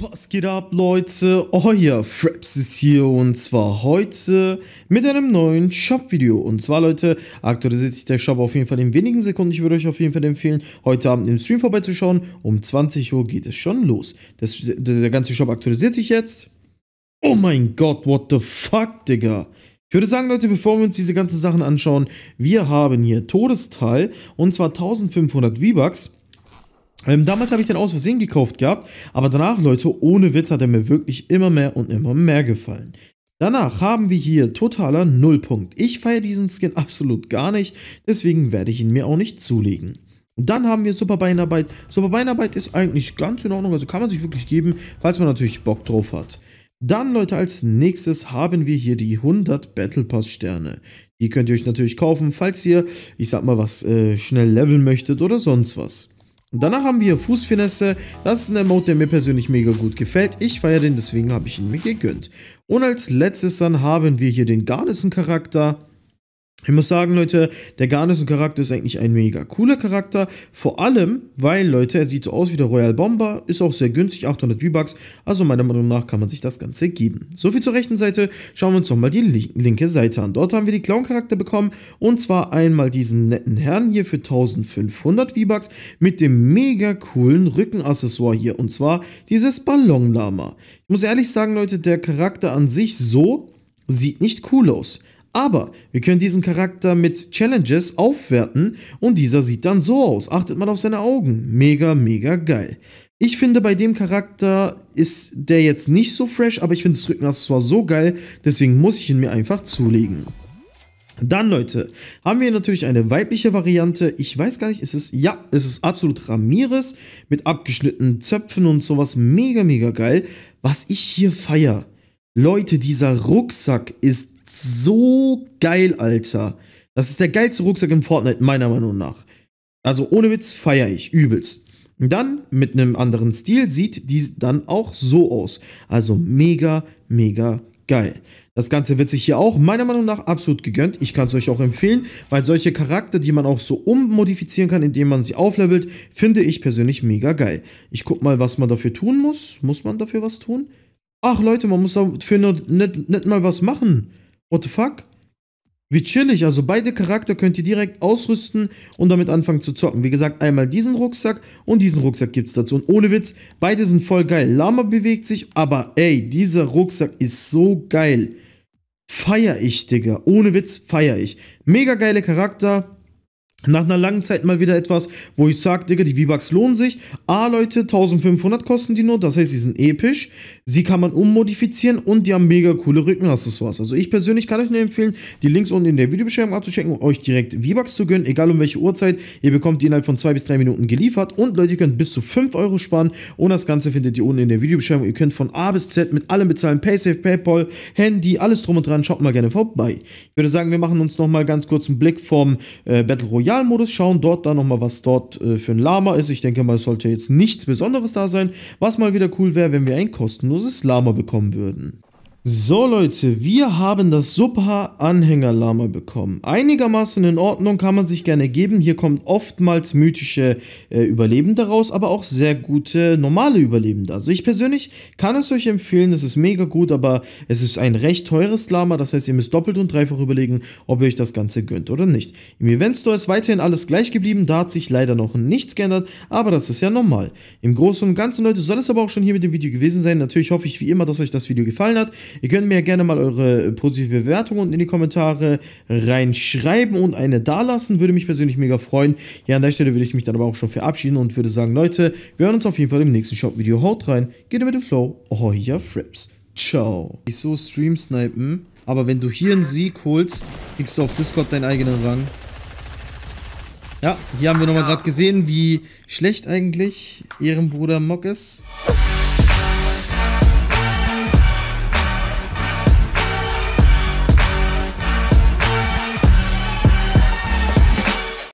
Was geht ab Leute, euer Fraps ist hier und zwar heute mit einem neuen Shop-Video. Und zwar Leute, aktualisiert sich der Shop auf jeden Fall in wenigen Sekunden. Ich würde euch auf jeden Fall empfehlen, heute Abend im Stream vorbeizuschauen. Um 20 Uhr geht es schon los. Das, der, der ganze Shop aktualisiert sich jetzt. Oh mein Gott, what the fuck, Digga. Ich würde sagen, Leute, bevor wir uns diese ganzen Sachen anschauen, wir haben hier Todesteil und zwar 1500 V-Bucks. Ähm, damals habe ich den aus Versehen gekauft gehabt, aber danach, Leute, ohne Witz hat er mir wirklich immer mehr und immer mehr gefallen. Danach haben wir hier totaler Nullpunkt. Ich feiere diesen Skin absolut gar nicht, deswegen werde ich ihn mir auch nicht zulegen. Und dann haben wir Superbeinarbeit. Superbeinarbeit ist eigentlich ganz in Ordnung, also kann man sich wirklich geben, falls man natürlich Bock drauf hat. Dann, Leute, als nächstes haben wir hier die 100 Battle Pass Sterne. Die könnt ihr euch natürlich kaufen, falls ihr, ich sag mal was, äh, schnell leveln möchtet oder sonst was. Und danach haben wir hier Fußfinesse. Das ist ein Emote, der mir persönlich mega gut gefällt. Ich feiere den, deswegen habe ich ihn mir gegönnt. Und als letztes dann haben wir hier den garnison charakter ich muss sagen, Leute, der Garnison-Charakter ist eigentlich ein mega cooler Charakter. Vor allem, weil, Leute, er sieht so aus wie der Royal Bomber, ist auch sehr günstig, 800 V-Bucks. Also meiner Meinung nach kann man sich das Ganze geben. Soviel zur rechten Seite, schauen wir uns nochmal die linke Seite an. Dort haben wir die Clown-Charakter bekommen und zwar einmal diesen netten Herrn hier für 1500 V-Bucks mit dem mega coolen Rückenaccessoire hier und zwar dieses Ballonlama. Ich muss ehrlich sagen, Leute, der Charakter an sich so sieht nicht cool aus. Aber wir können diesen Charakter mit Challenges aufwerten und dieser sieht dann so aus. Achtet mal auf seine Augen. Mega, mega geil. Ich finde, bei dem Charakter ist der jetzt nicht so fresh, aber ich finde das zwar so geil, deswegen muss ich ihn mir einfach zulegen. Dann, Leute, haben wir natürlich eine weibliche Variante. Ich weiß gar nicht, ist es, ja, es ist absolut Ramirez mit abgeschnittenen Zöpfen und sowas. Mega, mega geil. Was ich hier feiere. Leute, dieser Rucksack ist so geil, Alter. Das ist der geilste Rucksack im Fortnite, meiner Meinung nach. Also ohne Witz feiere ich übelst. Und dann mit einem anderen Stil sieht dies dann auch so aus. Also mega, mega geil. Das Ganze wird sich hier auch meiner Meinung nach absolut gegönnt. Ich kann es euch auch empfehlen, weil solche Charakter, die man auch so ummodifizieren kann, indem man sie auflevelt, finde ich persönlich mega geil. Ich guck mal, was man dafür tun muss. Muss man dafür was tun? Ach Leute, man muss dafür nicht, nicht mal was machen. What the fuck? Wie chillig, also beide Charakter könnt ihr direkt ausrüsten und damit anfangen zu zocken. Wie gesagt, einmal diesen Rucksack und diesen Rucksack gibt's dazu. Und ohne Witz, beide sind voll geil. Lama bewegt sich, aber ey, dieser Rucksack ist so geil. Feier ich, Digga. Ohne Witz, feier ich. Mega geile Charakter, nach einer langen Zeit mal wieder etwas, wo ich sage, Digga, die V-Bucks lohnen sich. A, Leute, 1500 kosten die nur, das heißt, sie sind episch. Sie kann man ummodifizieren und die haben mega coole Rückenaccessoires. Also ich persönlich kann euch nur empfehlen, die Links unten in der Videobeschreibung abzuchecken, um euch direkt V-Bucks zu gönnen, egal um welche Uhrzeit. Ihr bekommt die innerhalb von 2 bis 3 Minuten geliefert und Leute, ihr könnt bis zu 5 Euro sparen. Und das Ganze findet ihr unten in der Videobeschreibung. Ihr könnt von A bis Z mit allem bezahlen, Paysafe, Paypal, Handy, alles drum und dran. Schaut mal gerne vorbei. Ich würde sagen, wir machen uns nochmal ganz kurz einen Blick vom äh, Battle Royale Tutorial-Modus schauen, dort dann nochmal, was dort äh, für ein Lama ist. Ich denke mal, es sollte jetzt nichts Besonderes da sein. Was mal wieder cool wäre, wenn wir ein kostenloses Lama bekommen würden. So Leute, wir haben das Super Anhänger Lama bekommen. Einigermaßen in Ordnung, kann man sich gerne geben. Hier kommt oftmals mythische äh, Überlebende raus, aber auch sehr gute normale Überlebende. Also ich persönlich kann es euch empfehlen, es ist mega gut, aber es ist ein recht teures Lama, das heißt ihr müsst doppelt und dreifach überlegen, ob ihr euch das Ganze gönnt oder nicht. Im Event Store ist weiterhin alles gleich geblieben, da hat sich leider noch nichts geändert, aber das ist ja normal. Im Großen und Ganzen Leute soll es aber auch schon hier mit dem Video gewesen sein. Natürlich hoffe ich wie immer, dass euch das Video gefallen hat. Ihr könnt mir gerne mal eure positive Bewertung unten in die Kommentare reinschreiben und eine dalassen. Würde mich persönlich mega freuen. Ja, an der Stelle würde ich mich dann aber auch schon verabschieden und würde sagen, Leute, wir hören uns auf jeden Fall im nächsten Shop-Video. Haut rein, geht mit dem Flow, euer oh, Frips. Ciao. Ich so Stream snipen, aber wenn du hier einen Sieg holst, kriegst du auf Discord deinen eigenen Rang. Ja, hier haben wir nochmal gerade gesehen, wie schlecht eigentlich Ehrenbruder Mock ist.